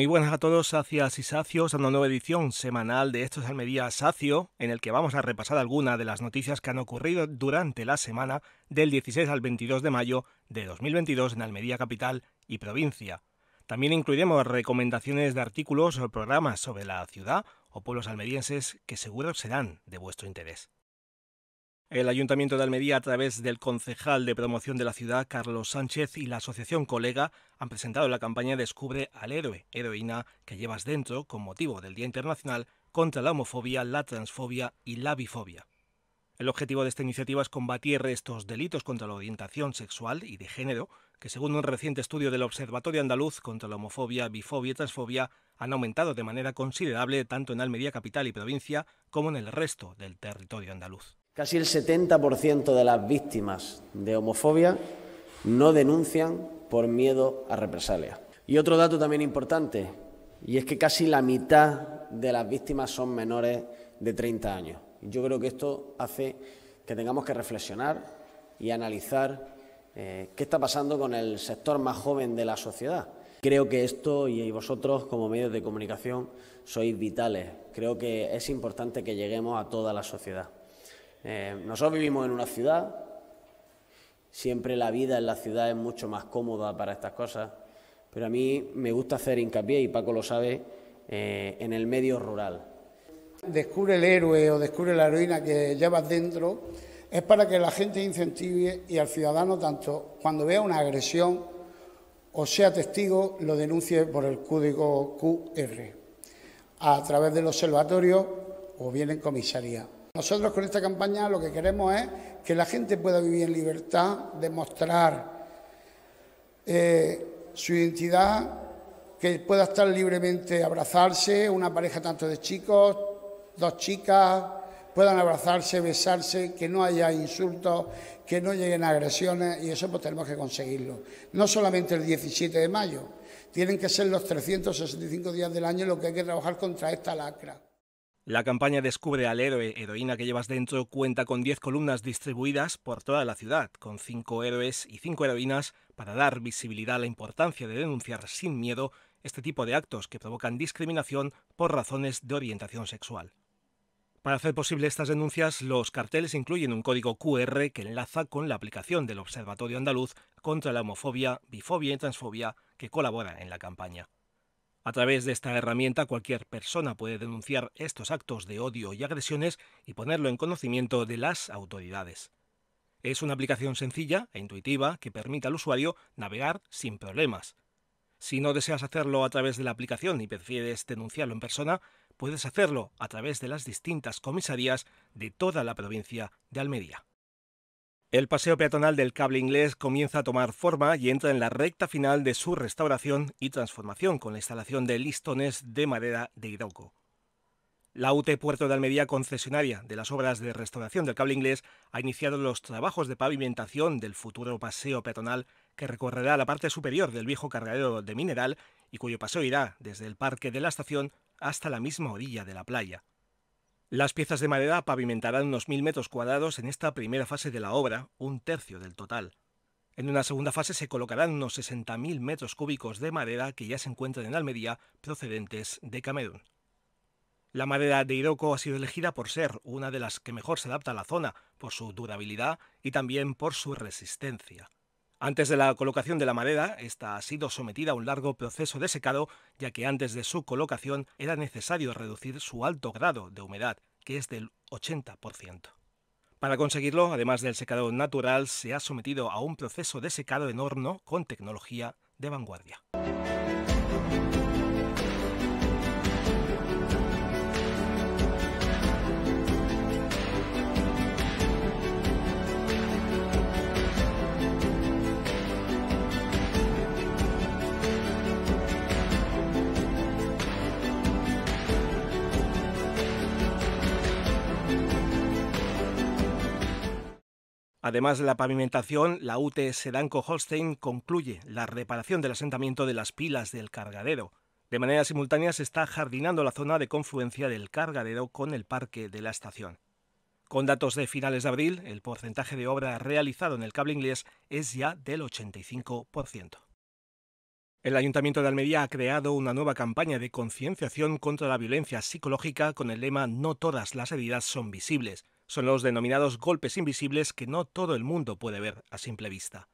Muy buenas a todos, sacias y sacios, a una nueva edición semanal de Estos Almería Sacio, en el que vamos a repasar algunas de las noticias que han ocurrido durante la semana del 16 al 22 de mayo de 2022 en Almería Capital y provincia. También incluiremos recomendaciones de artículos o programas sobre la ciudad o pueblos almerienses que seguro serán de vuestro interés. El Ayuntamiento de Almería, a través del concejal de promoción de la ciudad, Carlos Sánchez, y la asociación Colega, han presentado la campaña Descubre al héroe, heroína que llevas dentro con motivo del Día Internacional contra la homofobia, la transfobia y la bifobia. El objetivo de esta iniciativa es combatir estos delitos contra la orientación sexual y de género, que según un reciente estudio del Observatorio Andaluz contra la homofobia, bifobia y transfobia, han aumentado de manera considerable tanto en Almería capital y provincia como en el resto del territorio andaluz. Casi el 70% de las víctimas de homofobia no denuncian por miedo a represalias. Y otro dato también importante, y es que casi la mitad de las víctimas son menores de 30 años. Yo creo que esto hace que tengamos que reflexionar y analizar eh, qué está pasando con el sector más joven de la sociedad. Creo que esto y vosotros como medios de comunicación sois vitales. Creo que es importante que lleguemos a toda la sociedad. Eh, nosotros vivimos en una ciudad, siempre la vida en la ciudad es mucho más cómoda para estas cosas, pero a mí me gusta hacer hincapié, y Paco lo sabe, eh, en el medio rural. Descubre el héroe o descubre la heroína que llevas dentro, es para que la gente incentive y al ciudadano, tanto cuando vea una agresión o sea testigo, lo denuncie por el código QR a través del observatorio o bien en comisaría. Nosotros con esta campaña lo que queremos es que la gente pueda vivir en libertad, demostrar eh, su identidad, que pueda estar libremente abrazarse, una pareja tanto de chicos, dos chicas, puedan abrazarse, besarse, que no haya insultos, que no lleguen agresiones y eso pues tenemos que conseguirlo. No solamente el 17 de mayo, tienen que ser los 365 días del año lo que hay que trabajar contra esta lacra. La campaña Descubre al héroe, heroína que llevas dentro, cuenta con 10 columnas distribuidas por toda la ciudad, con 5 héroes y 5 heroínas para dar visibilidad a la importancia de denunciar sin miedo este tipo de actos que provocan discriminación por razones de orientación sexual. Para hacer posible estas denuncias, los carteles incluyen un código QR que enlaza con la aplicación del Observatorio Andaluz contra la Homofobia, Bifobia y Transfobia que colabora en la campaña. A través de esta herramienta cualquier persona puede denunciar estos actos de odio y agresiones y ponerlo en conocimiento de las autoridades. Es una aplicación sencilla e intuitiva que permite al usuario navegar sin problemas. Si no deseas hacerlo a través de la aplicación y prefieres denunciarlo en persona, puedes hacerlo a través de las distintas comisarías de toda la provincia de Almería. El paseo peatonal del cable inglés comienza a tomar forma y entra en la recta final de su restauración y transformación con la instalación de listones de madera de hidroco. La UT Puerto de Almería, concesionaria de las obras de restauración del cable inglés, ha iniciado los trabajos de pavimentación del futuro paseo peatonal que recorrerá la parte superior del viejo cargadero de mineral y cuyo paseo irá desde el parque de la estación hasta la misma orilla de la playa. Las piezas de madera pavimentarán unos mil metros cuadrados en esta primera fase de la obra, un tercio del total. En una segunda fase se colocarán unos 60.000 metros cúbicos de madera que ya se encuentran en Almería procedentes de Camerún. La madera de Iroco ha sido elegida por ser una de las que mejor se adapta a la zona, por su durabilidad y también por su resistencia. Antes de la colocación de la madera, esta ha sido sometida a un largo proceso de secado, ya que antes de su colocación era necesario reducir su alto grado de humedad, que es del 80%. Para conseguirlo, además del secado natural, se ha sometido a un proceso de secado en horno con tecnología de vanguardia. Además de la pavimentación, la UT Sedanco-Holstein concluye la reparación del asentamiento de las pilas del cargadero. De manera simultánea se está jardinando la zona de confluencia del cargadero con el parque de la estación. Con datos de finales de abril, el porcentaje de obra realizado en el cable inglés es ya del 85%. El Ayuntamiento de Almería ha creado una nueva campaña de concienciación contra la violencia psicológica con el lema No todas las heridas son visibles son los denominados golpes invisibles que no todo el mundo puede ver a simple vista.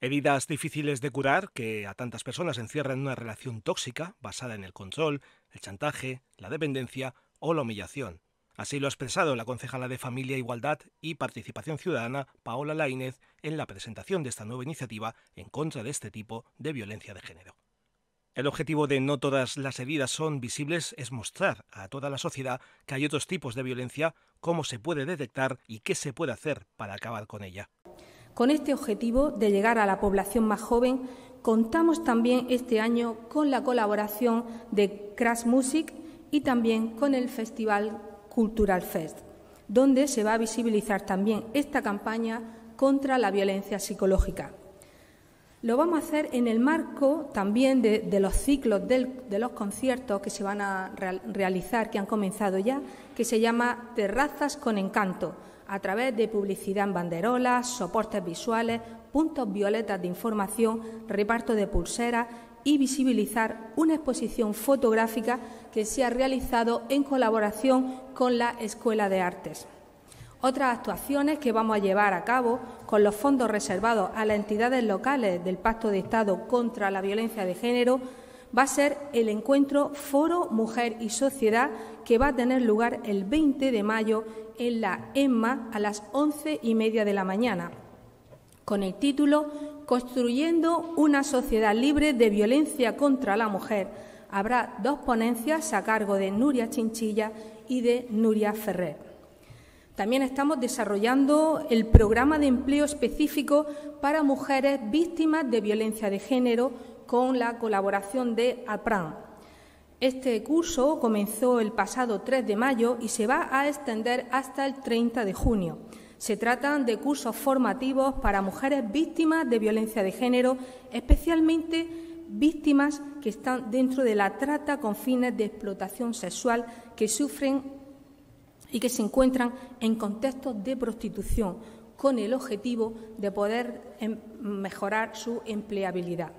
Heridas difíciles de curar que a tantas personas encierran una relación tóxica basada en el control, el chantaje, la dependencia o la humillación. Así lo ha expresado la concejala de Familia, e Igualdad y Participación Ciudadana, Paola Lainez, en la presentación de esta nueva iniciativa en contra de este tipo de violencia de género. El objetivo de No todas las heridas son visibles es mostrar a toda la sociedad que hay otros tipos de violencia, cómo se puede detectar y qué se puede hacer para acabar con ella. Con este objetivo de llegar a la población más joven, contamos también este año con la colaboración de Crash Music y también con el Festival Cultural Fest, donde se va a visibilizar también esta campaña contra la violencia psicológica. Lo vamos a hacer en el marco también de, los ciclos de los conciertos que se van a realizar, que han comenzado ya, que se llama Terrazas con Encanto, a través de publicidad en banderolas, soportes visuales, puntos violetas de información, reparto de pulseras y visibilizar una exposición fotográfica que se ha realizado en colaboración con la Escuela de Artes. Otras actuaciones que vamos a llevar a cabo con los fondos reservados a las entidades locales del Pacto de Estado contra la Violencia de Género va a ser el encuentro Foro Mujer y Sociedad que va a tener lugar el 20 de mayo en la EMMA a las once y media de la mañana, con el título Construyendo una sociedad libre de violencia contra la mujer. Habrá dos ponencias a cargo de Nuria Chinchilla y de Nuria Ferrer. También estamos desarrollando el programa de empleo específico para mujeres víctimas de violencia de género con la colaboración de APRAN. Este curso comenzó el pasado 3 de mayo y se va a extender hasta el 30 de junio. Se tratan de cursos formativos para mujeres víctimas de violencia de género, especialmente víctimas que están dentro de la trata con fines de explotación sexual que sufren y que se encuentran en contextos de prostitución con el objetivo de poder em, mejorar su empleabilidad.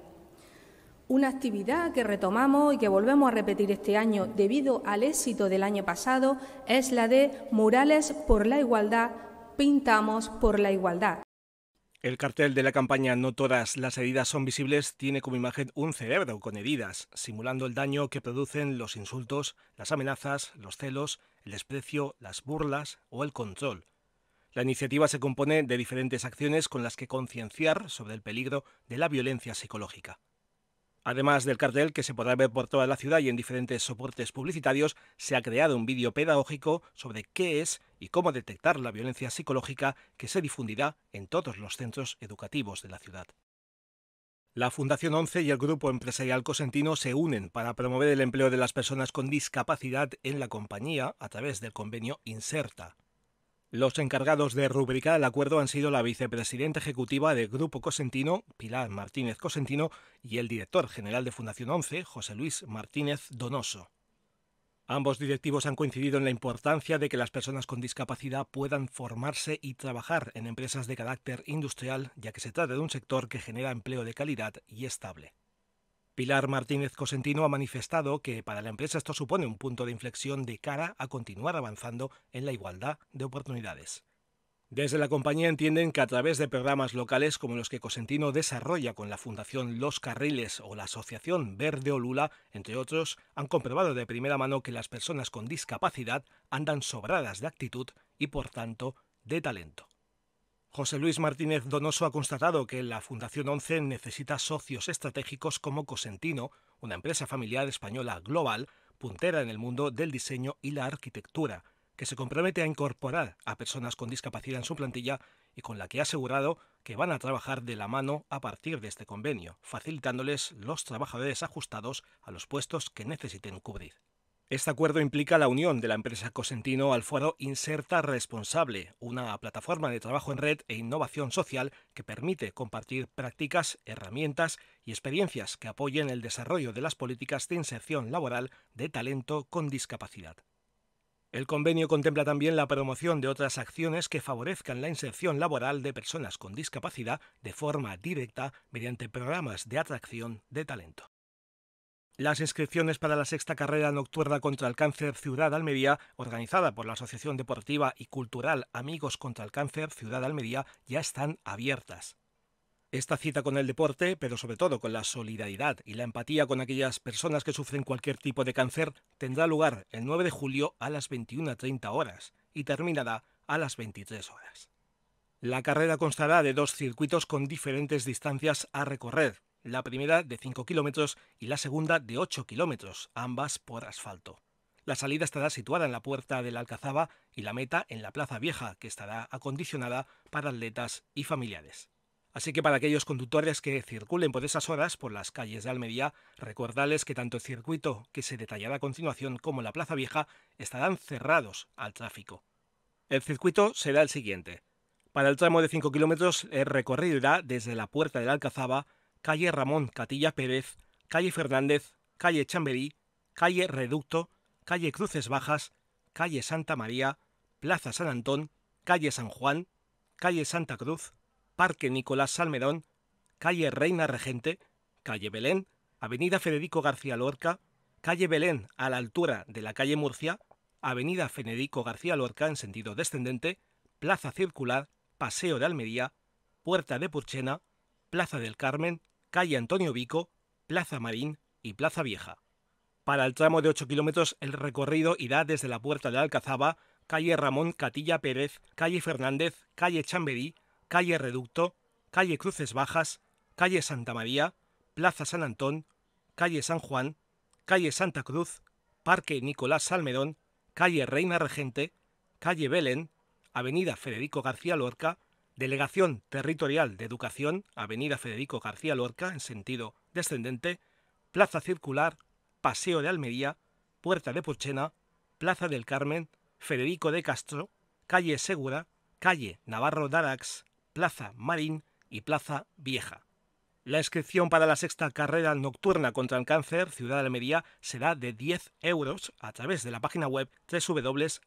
Una actividad que retomamos y que volvemos a repetir este año debido al éxito del año pasado es la de Murales por la Igualdad, Pintamos por la Igualdad, el cartel de la campaña No todas las heridas son visibles tiene como imagen un cerebro con heridas, simulando el daño que producen los insultos, las amenazas, los celos, el desprecio, las burlas o el control. La iniciativa se compone de diferentes acciones con las que concienciar sobre el peligro de la violencia psicológica. Además del cartel que se podrá ver por toda la ciudad y en diferentes soportes publicitarios, se ha creado un vídeo pedagógico sobre qué es y cómo detectar la violencia psicológica que se difundirá en todos los centros educativos de la ciudad. La Fundación 11 y el Grupo Empresarial Cosentino se unen para promover el empleo de las personas con discapacidad en la compañía a través del convenio Inserta. Los encargados de rubricar el acuerdo han sido la vicepresidenta ejecutiva del Grupo Cosentino, Pilar Martínez Cosentino, y el director general de Fundación 11, José Luis Martínez Donoso. Ambos directivos han coincidido en la importancia de que las personas con discapacidad puedan formarse y trabajar en empresas de carácter industrial, ya que se trata de un sector que genera empleo de calidad y estable. Pilar Martínez Cosentino ha manifestado que para la empresa esto supone un punto de inflexión de cara a continuar avanzando en la igualdad de oportunidades. Desde la compañía entienden que a través de programas locales como los que Cosentino desarrolla con la Fundación Los Carriles o la Asociación Verde Olula, entre otros, han comprobado de primera mano que las personas con discapacidad andan sobradas de actitud y, por tanto, de talento. José Luis Martínez Donoso ha constatado que la Fundación 11 necesita socios estratégicos como Cosentino, una empresa familiar española global, puntera en el mundo del diseño y la arquitectura, que se compromete a incorporar a personas con discapacidad en su plantilla y con la que ha asegurado que van a trabajar de la mano a partir de este convenio, facilitándoles los trabajadores ajustados a los puestos que necesiten cubrir. Este acuerdo implica la unión de la empresa Cosentino al foro Inserta Responsable, una plataforma de trabajo en red e innovación social que permite compartir prácticas, herramientas y experiencias que apoyen el desarrollo de las políticas de inserción laboral de talento con discapacidad. El convenio contempla también la promoción de otras acciones que favorezcan la inserción laboral de personas con discapacidad de forma directa mediante programas de atracción de talento. Las inscripciones para la sexta carrera nocturna contra el cáncer Ciudad Almería, organizada por la Asociación Deportiva y Cultural Amigos contra el Cáncer Ciudad Almería, ya están abiertas. Esta cita con el deporte, pero sobre todo con la solidaridad y la empatía con aquellas personas que sufren cualquier tipo de cáncer, tendrá lugar el 9 de julio a las 21.30 horas y terminará a las 23 horas. La carrera constará de dos circuitos con diferentes distancias a recorrer, la primera de 5 kilómetros y la segunda de 8 kilómetros, ambas por asfalto. La salida estará situada en la puerta de la Alcazaba y la meta en la Plaza Vieja, que estará acondicionada para atletas y familiares. Así que para aquellos conductores que circulen por esas horas por las calles de Almería, recordarles que tanto el circuito que se detallará a continuación como la Plaza Vieja estarán cerrados al tráfico. El circuito será el siguiente. Para el tramo de 5 kilómetros, el recorrido desde la Puerta de la Alcazaba calle Ramón Catilla Pérez, calle Fernández, calle Chamberí, calle Reducto, calle Cruces Bajas, calle Santa María, plaza San Antón, calle San Juan, calle Santa Cruz, parque Nicolás Salmerón, calle Reina Regente, calle Belén, avenida Federico García Lorca, calle Belén a la altura de la calle Murcia, avenida Federico García Lorca en sentido descendente, plaza circular, paseo de Almería, puerta de Purchena, plaza del Carmen, calle Antonio Vico, Plaza Marín y Plaza Vieja. Para el tramo de 8 kilómetros, el recorrido irá desde la Puerta de Alcazaba, calle Ramón Catilla Pérez, calle Fernández, calle Chamberí, calle Reducto, calle Cruces Bajas, calle Santa María, Plaza San Antón, calle San Juan, calle Santa Cruz, Parque Nicolás Salmedón calle Reina Regente, calle Belén, avenida Federico García Lorca, Delegación Territorial de Educación, Avenida Federico García Lorca, en sentido descendente, Plaza Circular, Paseo de Almería, Puerta de Puchena, Plaza del Carmen, Federico de Castro, Calle Segura, Calle Navarro Darax, Plaza Marín y Plaza Vieja. La inscripción para la sexta carrera nocturna contra el cáncer Ciudad de Almería será de 10 euros a través de la página web www.atletismofaa.es.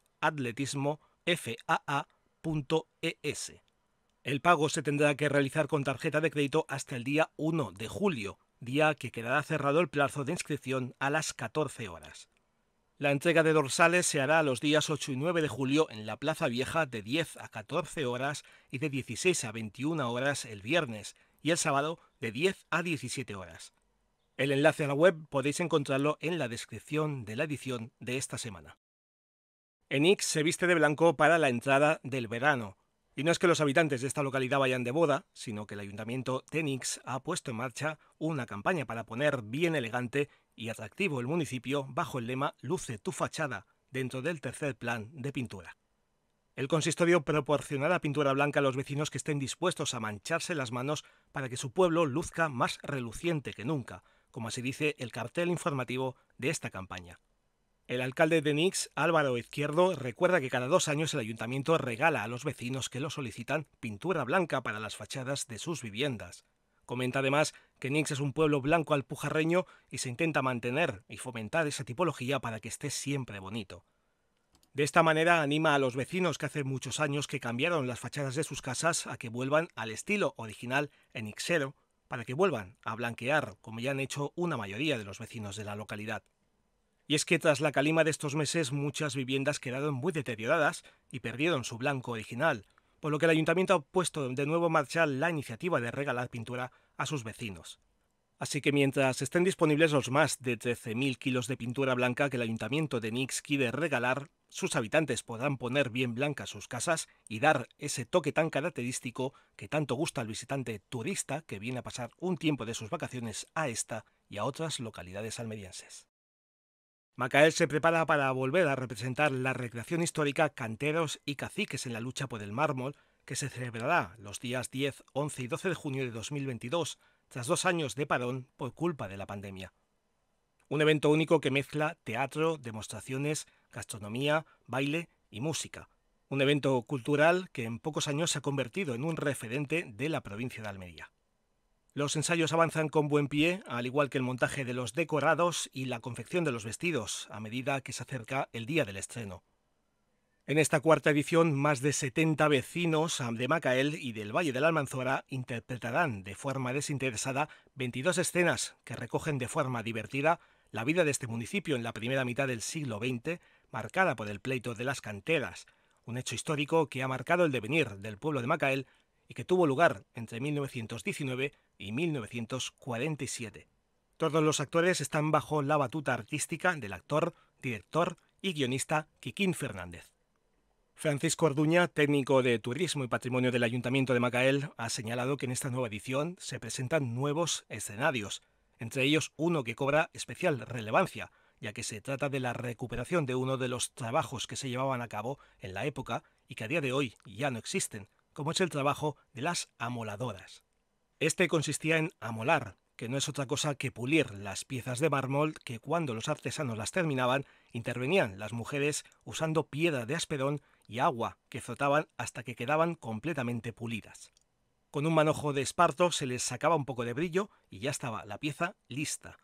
El pago se tendrá que realizar con tarjeta de crédito hasta el día 1 de julio, día que quedará cerrado el plazo de inscripción a las 14 horas. La entrega de dorsales se hará los días 8 y 9 de julio en la Plaza Vieja de 10 a 14 horas y de 16 a 21 horas el viernes y el sábado de 10 a 17 horas. El enlace a la web podéis encontrarlo en la descripción de la edición de esta semana. Enix se viste de blanco para la entrada del verano. Y no es que los habitantes de esta localidad vayan de boda, sino que el ayuntamiento Tenix ha puesto en marcha una campaña para poner bien elegante y atractivo el municipio bajo el lema Luce tu fachada dentro del tercer plan de pintura. El consistorio proporcionará pintura blanca a los vecinos que estén dispuestos a mancharse las manos para que su pueblo luzca más reluciente que nunca, como así dice el cartel informativo de esta campaña. El alcalde de Nix, Álvaro Izquierdo, recuerda que cada dos años el ayuntamiento regala a los vecinos que lo solicitan pintura blanca para las fachadas de sus viviendas. Comenta además que Nix es un pueblo blanco alpujarreño y se intenta mantener y fomentar esa tipología para que esté siempre bonito. De esta manera anima a los vecinos que hace muchos años que cambiaron las fachadas de sus casas a que vuelvan al estilo original en para que vuelvan a blanquear, como ya han hecho una mayoría de los vecinos de la localidad. Y es que tras la calima de estos meses muchas viviendas quedaron muy deterioradas y perdieron su blanco original, por lo que el ayuntamiento ha puesto de nuevo en marcha la iniciativa de regalar pintura a sus vecinos. Así que mientras estén disponibles los más de 13.000 kilos de pintura blanca que el ayuntamiento de Nix quiere regalar, sus habitantes podrán poner bien blancas sus casas y dar ese toque tan característico que tanto gusta al visitante turista que viene a pasar un tiempo de sus vacaciones a esta y a otras localidades almerienses. Macael se prepara para volver a representar la recreación histórica Canteros y Caciques en la lucha por el mármol, que se celebrará los días 10, 11 y 12 de junio de 2022, tras dos años de parón por culpa de la pandemia. Un evento único que mezcla teatro, demostraciones, gastronomía, baile y música. Un evento cultural que en pocos años se ha convertido en un referente de la provincia de Almería. Los ensayos avanzan con buen pie, al igual que el montaje de los decorados y la confección de los vestidos, a medida que se acerca el día del estreno. En esta cuarta edición, más de 70 vecinos de Macael y del Valle de la Almanzora interpretarán de forma desinteresada 22 escenas que recogen de forma divertida la vida de este municipio en la primera mitad del siglo XX, marcada por el pleito de las canteras, un hecho histórico que ha marcado el devenir del pueblo de Macael y que tuvo lugar entre 1919 y 1947. Todos los actores están bajo la batuta artística del actor, director y guionista Kikín Fernández. Francisco Orduña, técnico de Turismo y Patrimonio del Ayuntamiento de Macael, ha señalado que en esta nueva edición se presentan nuevos escenarios, entre ellos uno que cobra especial relevancia, ya que se trata de la recuperación de uno de los trabajos que se llevaban a cabo en la época y que a día de hoy ya no existen, como es el trabajo de las amoladoras. Este consistía en amolar, que no es otra cosa que pulir las piezas de mármol que cuando los artesanos las terminaban intervenían las mujeres usando piedra de asperón y agua que frotaban hasta que quedaban completamente pulidas. Con un manojo de esparto se les sacaba un poco de brillo y ya estaba la pieza lista.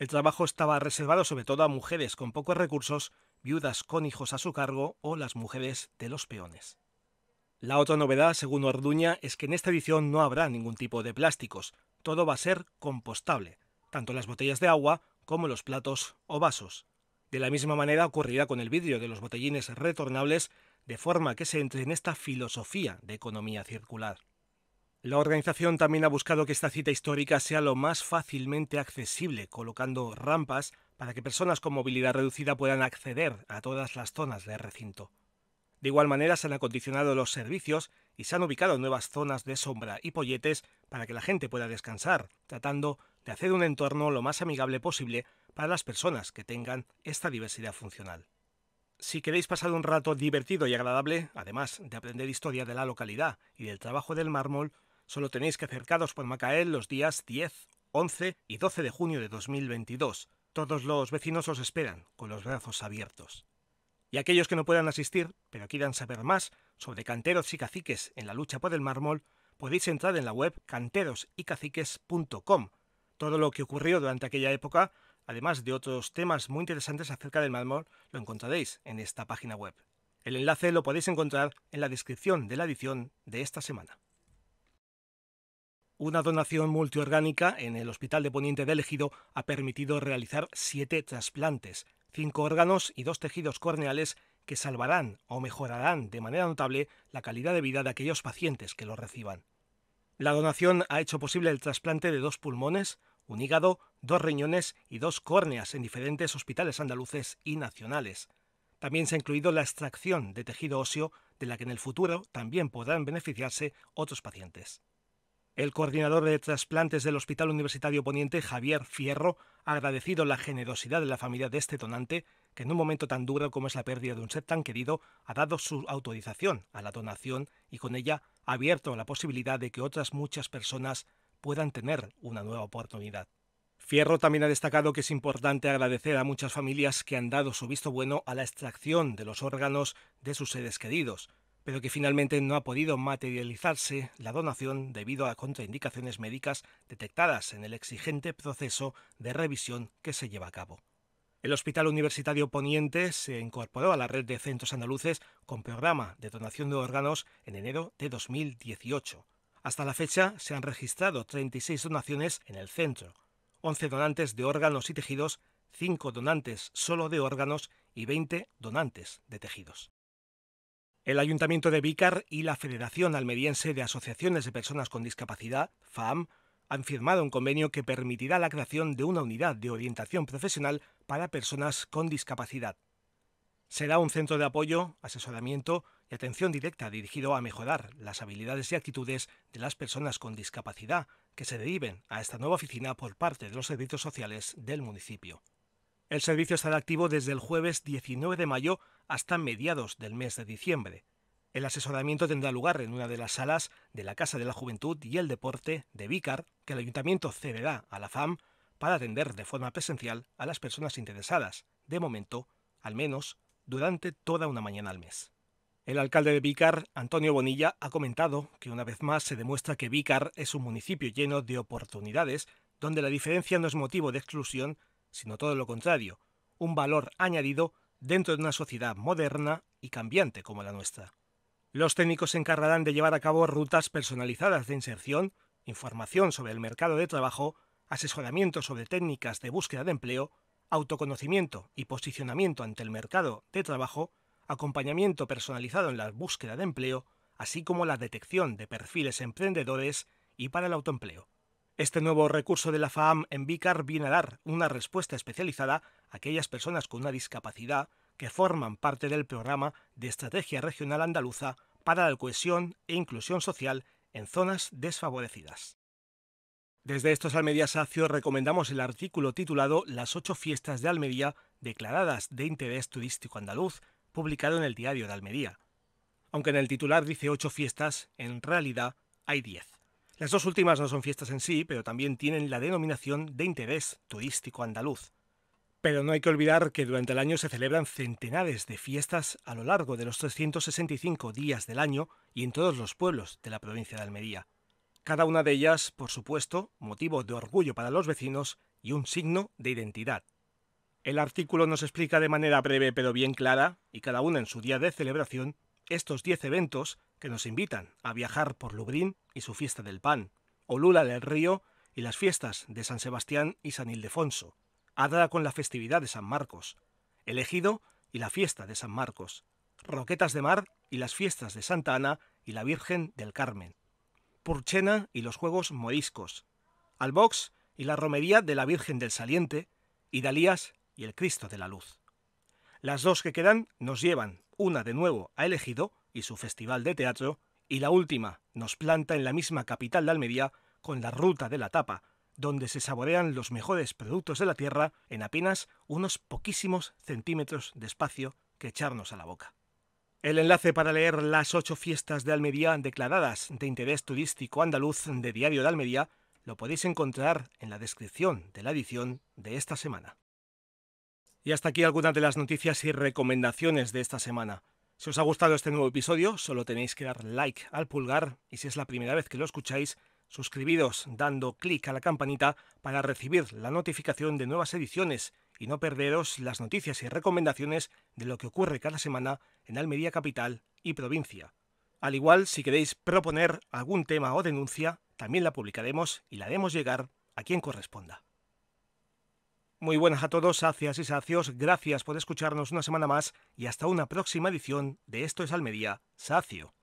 El trabajo estaba reservado sobre todo a mujeres con pocos recursos, viudas con hijos a su cargo o las mujeres de los peones. La otra novedad, según Orduña, es que en esta edición no habrá ningún tipo de plásticos. Todo va a ser compostable, tanto las botellas de agua como los platos o vasos. De la misma manera ocurrirá con el vidrio de los botellines retornables, de forma que se entre en esta filosofía de economía circular. La organización también ha buscado que esta cita histórica sea lo más fácilmente accesible, colocando rampas para que personas con movilidad reducida puedan acceder a todas las zonas del recinto. De igual manera se han acondicionado los servicios y se han ubicado nuevas zonas de sombra y polletes para que la gente pueda descansar, tratando de hacer un entorno lo más amigable posible para las personas que tengan esta diversidad funcional. Si queréis pasar un rato divertido y agradable, además de aprender historia de la localidad y del trabajo del mármol, solo tenéis que acercaros por Macael los días 10, 11 y 12 de junio de 2022. Todos los vecinos os esperan, con los brazos abiertos y aquellos que no puedan asistir, pero quieran saber más sobre canteros y caciques en la lucha por el mármol, podéis entrar en la web canterosycaciques.com. Todo lo que ocurrió durante aquella época, además de otros temas muy interesantes acerca del mármol, lo encontraréis en esta página web. El enlace lo podéis encontrar en la descripción de la edición de esta semana. Una donación multiorgánica en el Hospital de Poniente de Elegido ha permitido realizar siete trasplantes, cinco órganos y dos tejidos corneales que salvarán o mejorarán de manera notable la calidad de vida de aquellos pacientes que lo reciban. La donación ha hecho posible el trasplante de dos pulmones, un hígado, dos riñones y dos córneas en diferentes hospitales andaluces y nacionales. También se ha incluido la extracción de tejido óseo, de la que en el futuro también podrán beneficiarse otros pacientes. El coordinador de trasplantes del Hospital Universitario Poniente, Javier Fierro, ha agradecido la generosidad de la familia de este donante, que en un momento tan duro como es la pérdida de un ser tan querido, ha dado su autorización a la donación y con ella ha abierto la posibilidad de que otras muchas personas puedan tener una nueva oportunidad. Fierro también ha destacado que es importante agradecer a muchas familias que han dado su visto bueno a la extracción de los órganos de sus seres queridos, pero que finalmente no ha podido materializarse la donación debido a contraindicaciones médicas detectadas en el exigente proceso de revisión que se lleva a cabo. El Hospital Universitario Poniente se incorporó a la red de centros andaluces con programa de donación de órganos en enero de 2018. Hasta la fecha se han registrado 36 donaciones en el centro, 11 donantes de órganos y tejidos, 5 donantes solo de órganos y 20 donantes de tejidos. El Ayuntamiento de Vícar y la Federación Almeriense de Asociaciones de Personas con Discapacidad, (FAM) han firmado un convenio que permitirá la creación de una unidad de orientación profesional para personas con discapacidad. Será un centro de apoyo, asesoramiento y atención directa dirigido a mejorar las habilidades y actitudes de las personas con discapacidad que se deriven a esta nueva oficina por parte de los servicios sociales del municipio. El servicio estará activo desde el jueves 19 de mayo hasta mediados del mes de diciembre. El asesoramiento tendrá lugar en una de las salas de la Casa de la Juventud y el Deporte de Vícar, que el ayuntamiento cederá a la FAM para atender de forma presencial a las personas interesadas, de momento, al menos, durante toda una mañana al mes. El alcalde de Vícar, Antonio Bonilla, ha comentado que una vez más se demuestra que Vícar es un municipio lleno de oportunidades, donde la diferencia no es motivo de exclusión, sino todo lo contrario, un valor añadido dentro de una sociedad moderna y cambiante como la nuestra. Los técnicos se encargarán de llevar a cabo rutas personalizadas de inserción, información sobre el mercado de trabajo, asesoramiento sobre técnicas de búsqueda de empleo, autoconocimiento y posicionamiento ante el mercado de trabajo, acompañamiento personalizado en la búsqueda de empleo, así como la detección de perfiles emprendedores y para el autoempleo. Este nuevo recurso de la FAAM en Vicar viene a dar una respuesta especializada a aquellas personas con una discapacidad que forman parte del programa de Estrategia Regional Andaluza para la Cohesión e Inclusión Social en zonas desfavorecidas. Desde estos Almería Sacio recomendamos el artículo titulado Las ocho fiestas de Almería declaradas de interés turístico andaluz, publicado en el Diario de Almería. Aunque en el titular dice ocho fiestas, en realidad hay diez. Estas dos últimas no son fiestas en sí, pero también tienen la denominación de interés turístico andaluz. Pero no hay que olvidar que durante el año se celebran centenares de fiestas a lo largo de los 365 días del año y en todos los pueblos de la provincia de Almería. Cada una de ellas, por supuesto, motivo de orgullo para los vecinos y un signo de identidad. El artículo nos explica de manera breve pero bien clara, y cada una en su día de celebración, estos diez eventos que nos invitan a viajar por Lubrín y su fiesta del pan, Olula del Río y las fiestas de San Sebastián y San Ildefonso, Adra con la festividad de San Marcos, Elegido y la fiesta de San Marcos, Roquetas de Mar y las fiestas de Santa Ana y la Virgen del Carmen, Purchena y los Juegos Moriscos, Albox y la Romería de la Virgen del Saliente, y Dalías y el Cristo de la Luz. Las dos que quedan nos llevan una de nuevo ha elegido y su festival de teatro, y la última nos planta en la misma capital de Almería con la Ruta de la Tapa, donde se saborean los mejores productos de la tierra en apenas unos poquísimos centímetros de espacio que echarnos a la boca. El enlace para leer las ocho fiestas de Almería declaradas de interés turístico andaluz de Diario de Almería lo podéis encontrar en la descripción de la edición de esta semana. Y hasta aquí algunas de las noticias y recomendaciones de esta semana. Si os ha gustado este nuevo episodio, solo tenéis que dar like al pulgar y si es la primera vez que lo escucháis, suscribiros dando clic a la campanita para recibir la notificación de nuevas ediciones y no perderos las noticias y recomendaciones de lo que ocurre cada semana en Almería Capital y provincia. Al igual, si queréis proponer algún tema o denuncia, también la publicaremos y la haremos llegar a quien corresponda. Muy buenas a todos, sacias y sacios. Gracias por escucharnos una semana más y hasta una próxima edición de Esto es Almería, Sacio.